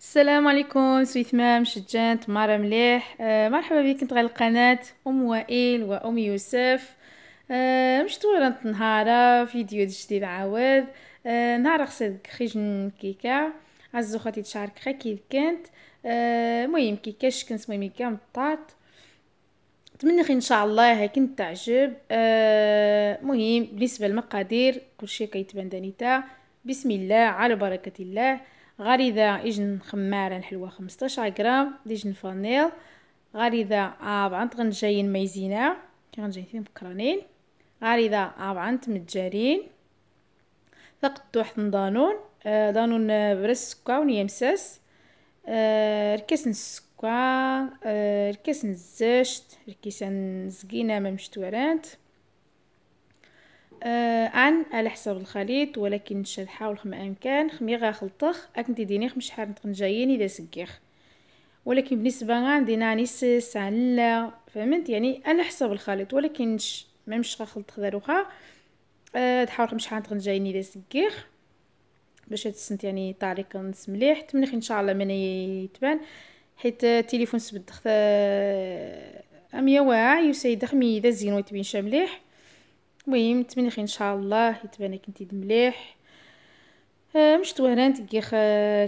السلام عليكم سويثمام شجان تمارا مليح آه مرحبا انت على القناة أم وائل وأم يوسف آه مش رانت نهارا فيديو جديد عوض آه نهار خصد خرج كيكا عزو خاتي تشارك خا كي كانت آه مهم كيكة شكن مهم كيكا مطاط نتمنى خير ان شاء الله كنت تعجب آه مهم بالنسبه للمقادير كلشي كيتبان دانيتا بسم الله على بركه الله غريضة إجن خمارة حلوة 15 غرام ديجن فانيل غريضة أربعة غنجاين مايزينا كي غنجاين مكرانين غريضة أربعة ابعنت متجارين واحد حتى دانون آه، دانون برس سكا ونيمساس آه ركاس نسكا آه ركاس الزشت آه، ركيسان زقينا ما آه، عن على حساب الخليط ولكن نحاول ما امكان خمي غنخلطخ اك خمش حار شحال جايين اذا سكيخ ولكن بالنسبه غندي ناني سس عن لا فهمت يعني على حساب الخليط ولكن ما مش غنخلط داروخا أه خمش حار شحال جايين اذا سكيخ باش هاد السنت يعني طارق نس مليح تمنخ ان شاء الله من يتبان حيت التليفون آه، سبد آه، أمي واعي وسيدخ مي اذا زين ويتبين شا مليح المهم نتمنى خير ان شاء الله يتبان انت مليح آه مش توهران تكي خ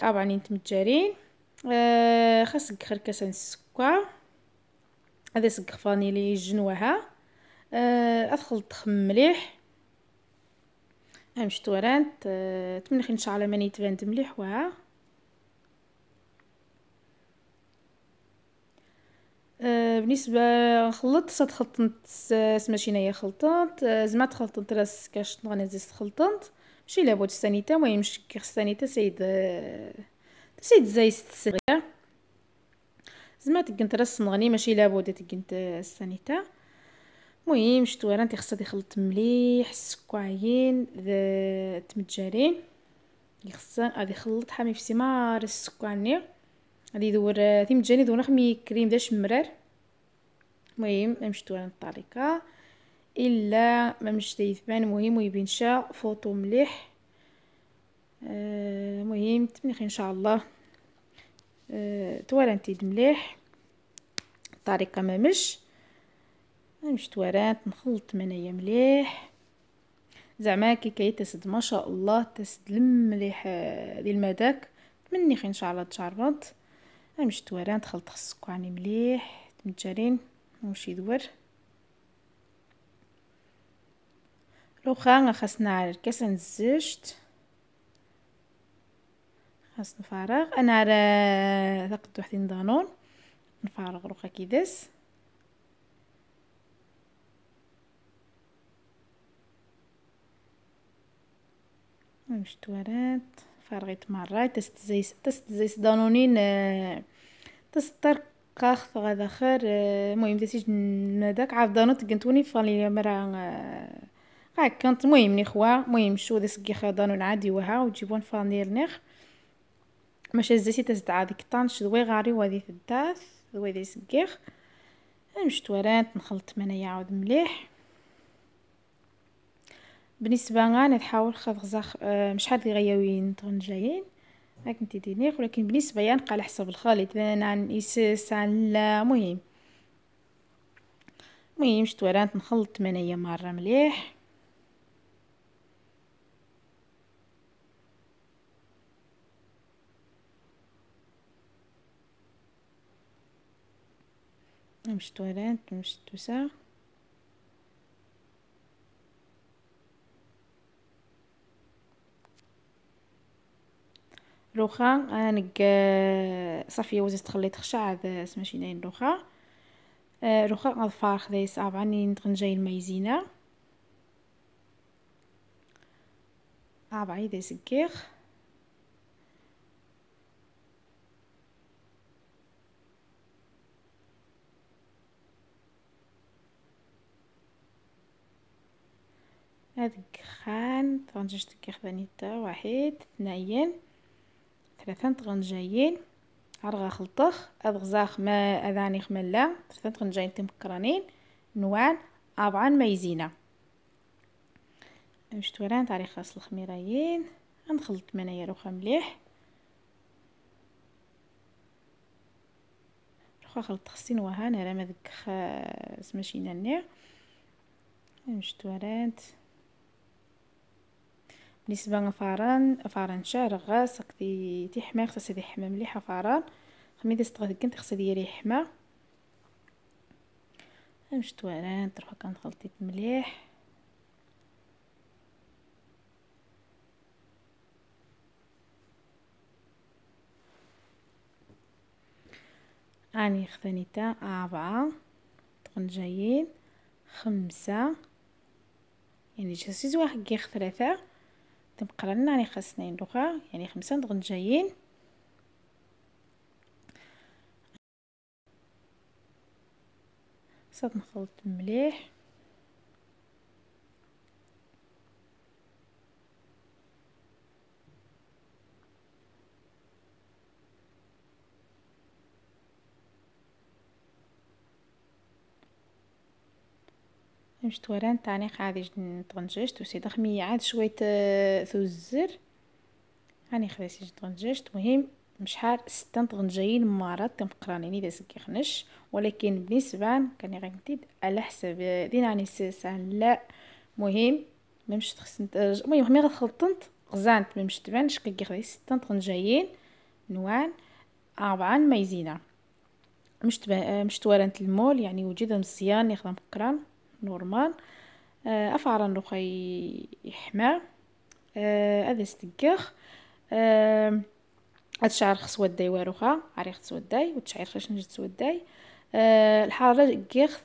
طبعا آه، تمتجارين آه، خاص خاصك خركسه السكر هذا سكر فانيلي جنوها آه، ادخل تخم مليح همشتو رانت نتمنى خير ان شاء الله ماني تبان مليح وها آه، بالنسبه نخلط صات خلطنت آه، سما شي خلطنت آه، زعما خلطنت راس كاش طغنا زيست خلطنت ماشي لا بوت سانيتا المهم شكي خصني تا سيد سيد زايست السريع زعما تكنت راس نغني ماشي لا بوت تكنت سانيتا المهم شتو راه تيخصها تخلط مليح السكاعين تمتجارين خصها غادي يخلط حامي في سيمار السكاني غادي يدور ثيم آه، جاني دور خمي كريم داش مرار المهم نمشي على الطريقه الا ما مشتا يثبان ويبين شا فوطو مليح آه، المهم آه تمنيخ ان شاء الله آه توارنتيد مليح الطريقه ما مش مش توارنت نخلط منايا مليح زعما كي كيتسد ما شاء الله تسد مليح ديال آه، المداك منيخ ان شاء الله تشربط غنمشي دوارة نخلط السكواني مليح تمجرين ونمشي دوار لوخا خاصنا على الكاس نزجت خاص نفارغ انا على ثقت وحدين دانون نفارغ روخا كيداس داس مشتوارات فرغيت مرة تست زيس تست زيس دانونين تستر كاخ غدا خير المهم تسيج نداك عارف دانوت كنتوني فالي مرا هاك كانت المهم نخوا المهم شو دي سكي خير دانون عادي وها وتجيبون فانير نخ ماشي زيتي تزد عادي كطانش دوي غاري في الداس دوي دي سكيخ مشت ورانت نخلط منايا عاود مليح بالنسبه غانا تحاول خذ غزاخ آه، مش حد غياويين طغن جايين هاك نتي دينيغ ولكن بالنسبه يا نقى على حسب الخليط انا عن اساس على مهم المهم شتو نخلط منايا مره مليح مشتو رانت مشتو ساعه روخا انك آه، صافي وزيت تخلي تخشع هذا آه، سماشي داين روخا آه، روخا غنفار خداي صابعه نتغن جاي المايزينا ابعي دي سكيخ هذا خان تغنجش تكيخ بنيتا واحد اثنين ثلاثة غنجايين عرغا خلطخ أبغزا ما أذاني خملا ثلاثة غنجايين تمكرانين نوان أبعان ميزينة مشتوران تاريخ خاص الخميرايين غنخلط منايا روخا مليح روخا خلط خصين وهان نرى ما ذك سماشينا النير مشتورانت بالنسبه لفاران فاران شعر غاس قدي تيحمى خصها سيدي حما مليحه فران خمي استغاد كنت خصها ديالي يحمى مشتو انا كان كنخلطيت مليح اني خذني تا اربعه تكون جايين خمسه يعني جاسيز واحد كيخ ثلاثه لنا يعني خاصني لغه يعني خمسة دغن جايين صافي نخلط مليح مش توران تاني عادي طنجشت وسي دخمي عاد شوية ثو الزر هاني خلاص طنجشت مهم حار ستان طنجين تم قرانيني دا سكي خنش ولكن بالنسبة كان غنتيد على حسب دين عني الساسة لا مهم ممش تخسنت مهم مي خلطنت غزانت ممش تبانش كي خلاص ستان طنجين نوان أربعة مايزينة مش تبا مش تورنت المول يعني وجدهم مزيان يخدم قران نورمال افعر نخي حما هذا ستكاخ آه، هاد الشعر خص داي واروخا عري خص داي وتشعير خاش نجد داي أه الحرارة كيخ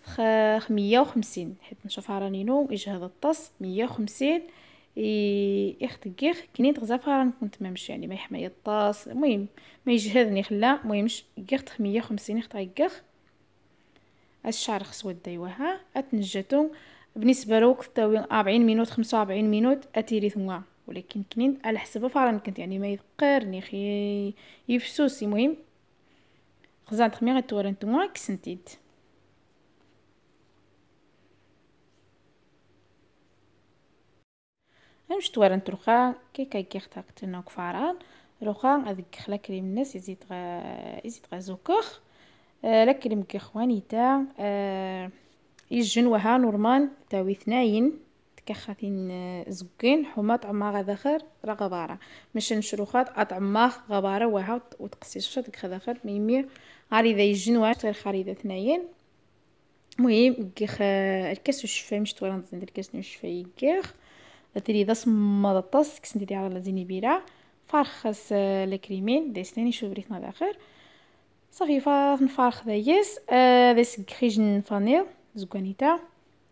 مية وخمسين حيت نشوفها راني نوم هذا الطاس مية وخمسين يخت كيخ كنيت غزافه راه كنت ما مش يعني ما يحمي الطاس المهم ما يجهدني خلا المهم كيخ 150 وخمسين كيخ الشعر خصو ديوها اتنجتو بالنسبه لوك تاوي 40 مينوت 45 مينوت اتيري ثوا ولكن كنين على حسب فرن كنت يعني ما يقرني خي يفسوسي مهم خزان تخمي تورن ثوا كسنتيد امش تورن ترخا كي كي كي اختاقت نوك فاران روخا اذك خلا كريم الناس يزيد غا يزيد غا زوكوخ آه، لكلمك اخواني تاع آه، يجنوها نورمال تاوي ثناين تكخاثين آه، زقين حمات عما غذاخر راه مش نشروخات اطعما غبارة وها وتقسيش غذاخر ميمي غاري ذا يجنوها تغير خاري ذا ثناين مهم كيخ الكاس وشفاي مش طويلة نزيد الكاس وشفاي كيخ تري ذا سمض الطاس كسنتي على لازيني بيرا فارخس الكريمين ديستاني شوف ريتنا داخر صافي فنفارخ دايس ذا سكريجن فانيل زكانيتا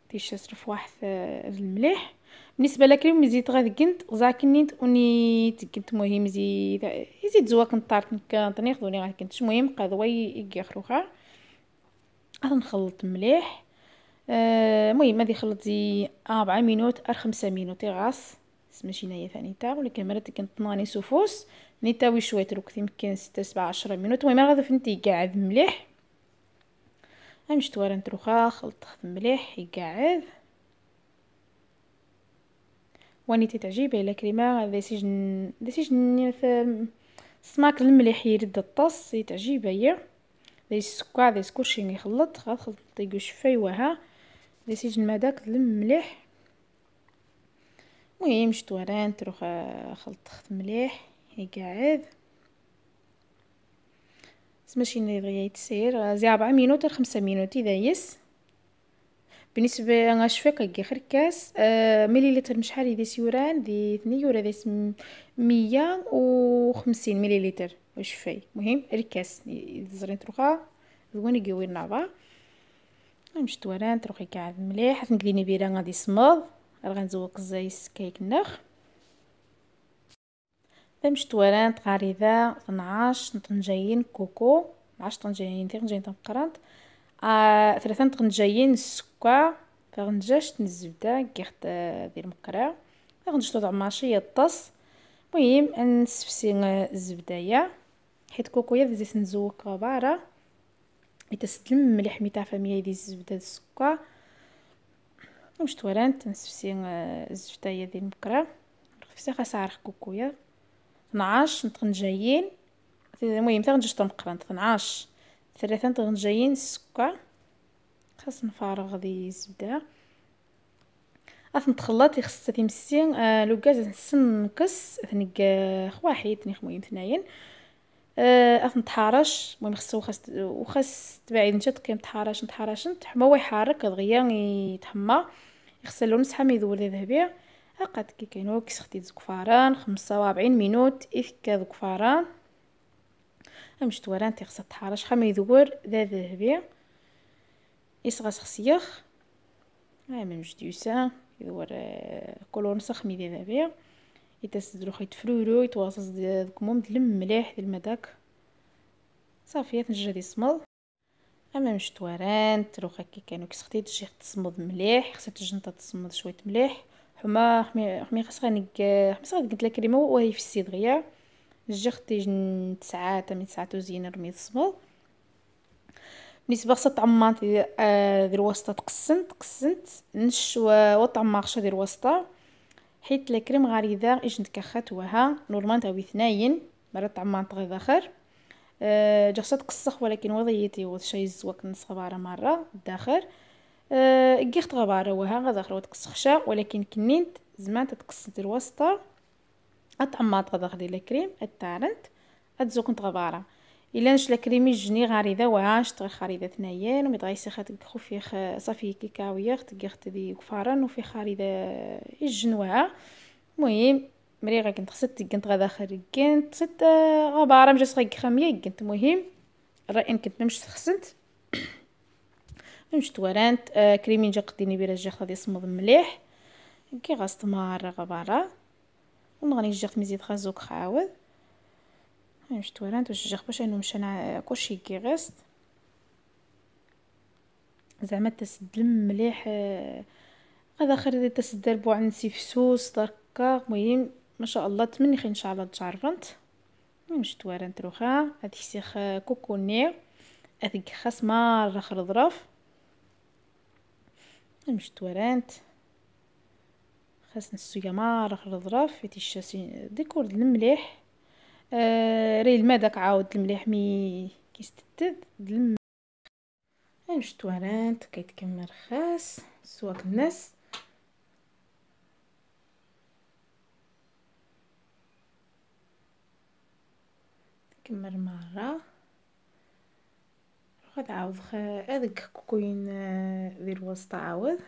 تيشاس واحد المليح بالنسبه لكريم مزيت غير كنت زاكنيت وني كنت مهم زيد يزيد زواك نطارت كنطني خذوني غير كنت المهم قضوي يخروخا نخلط مليح المهم آه هذه خلطتي زي 4 مينوت 5 مينوت غاص سمشي هنايا ثاني ولا ولكن مرات كنطناني سوفوس نيتاوي شويه الوقت يمكن 6 7 10 مينوت المهم غادي فنتي قاعد مليح امشت ورا نتروخا خلط مليح يقعد واني تتعجبي لا كريمه ديسيج ديسيج سماك المليح يرد الطاس يتعجبي هي لي سكوا دي كلشي يخلط غادي خلط يقوش فيوها ديسيج المداك المليح المهم شتو رانت آه، خلط خلطخت مليح هي قاعد ماشي غي يتسير آه، زي ربعة مينوت ولا خمسة مينوت إذا يس بالنسبة غنشفيق كي خير كاس آه مليلتر شحال دي سيوران دي 2 ولا دي مية وخمسين مليلتر وشفي مهم الكاس زرين تروخا زوين يقوي النعبة نمشي توران تروخي قاعد مليح ثنكديني بيران غادي سمض غنزوق الزايس كيك النخ فمش توالان تقاريدا طنعاش طنجايين كوكو 10 طنجايين ثيق جايين تنقرنط آه ثلاثة طنجايين السكا فغنجاشت الزبدة كيخت آه، ديال المقرا غنجش توضع ماشي الطاس المهم نسفسي آه، الزبدايا حيت كوكويا بزيت نزوق بارا مي مليح مي تعرف ديال الزبدة السكر وشتوران تنسفسي الزفتايه ديال المكرا نخفسي خاصها عرق كوكويا تنعاش نتغنجايين المهم تنجوج تنقرا تنعاش ثلاثة تنغنجايين السكر خاص نفارغ دي الزبدة غاث نتخلط يخص تيمسي آه لوكاز نسن نكس ثنك خواحيد ثني خمويم ثناين اف نتحارش المهم خصو خاص وخاص تبعي نتا تقيم تحارش نتحارش نتحمى ويحرك دغيا يتحمى غسلو مسحه من يدور ذهبيه هاقد كي كاينو كسختي زكفاران 45 مينوت اثك زكفاران أمش توران تيخص تحارش خما يدور ذا ذهبية إسغس خسيخ أما مش ديوسا يدور آه، كولون سخمي ذا ذهبية يتسدرو خيط فرورو يتواصل ذاك موم دلم مليح دلم داك صافي تنجا دي اما مش تواران تروخ هكا كانوا كي سختي تجي تصمد مليح خصها الجنطه تصمد شويه مليح حما حمي حمي خاصها نك خاصها قلت لك كريمه وهي في السيد غيا جي اختي تسعة تمي تسعة وزين رمي تصمد بالنسبه خاصها تعمر دير آه، وسطه تقسنت قسنت نش وطعم خاصها دير وسطه حيت لا كريم غاريدة اجنت كخات وها نورمال تاوي ثناين مرات تعمر غير اخر أه جا تقصخ ولكن وضعيتي وشيز نص غبارة مرة داخر أه قيخت غبارة وها غدا خرا تقصخشا ولكن كنينت زمان تتقصنت الوسطى اتعماط غدا خدي الكريم اتارنت نت غبارة الا نش كريمي جني غاريدا وها شتغي خاريدا ثنيان ومي سيخات خات خوفي صافي كيكاوية خت دي كفارن وفي خاريدا وها المهم مريغا كنت خصت كنت غدا خرج كنت خصت آه، غبارة رمجة صغير خامية كنت مهم رأي كنت نمشي خصنت ممش توارانت آه، كريمين جا قديني بيرا جا خذي صمد مليح كي غاست مارة غبارة ونغني جا مزيد خازوك خاوض نمشي توارانت وش جا باش انو مشانا كلشي كي غاست زعما تسدلم مليح آه، غدا تسد دربو عن سيفسوس دركا مهم ما شاء الله تمني خي ان شاء الله تجربنت نمشي توارا نتروخا هذه سيخ كوكوني اثق خاص مره ظرف نمشي توارانت خاص نسويا مره ظرف فيتي الشاسي ديكور المليح آه ري الماء داك عاود المليح مي كيستتد دلم نمشي توارانت كيتكمل خاص سواك الناس كمر مرة خد عاود هذاك كوكوين آه، دير الوسط عاوض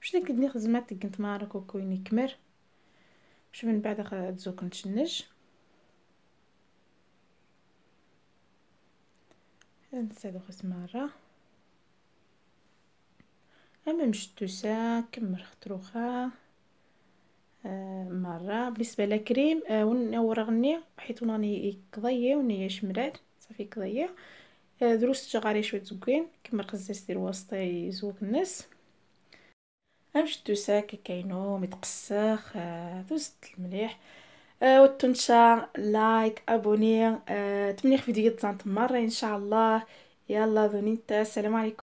باش ديك دني خزمات كنت مرة كوكوين يكمر باش من بعد تزوك نتشنج نسالو خز مرة اما مشتو سا كمر خطروخا آه، مره بالنسبه لكريم آه، ونور غني حيت راني كضيه وني شمرات صافي كضيه آه، دروس تغاري شويه زوين كما قزاز ديال وسطي زوق الناس امشدو ساك كاينو متقسخ دوزت المليح وتنشا لايك ابوني تمنيخ تمليح فيديو مره ان شاء الله يلا دونيتا السلام عليكم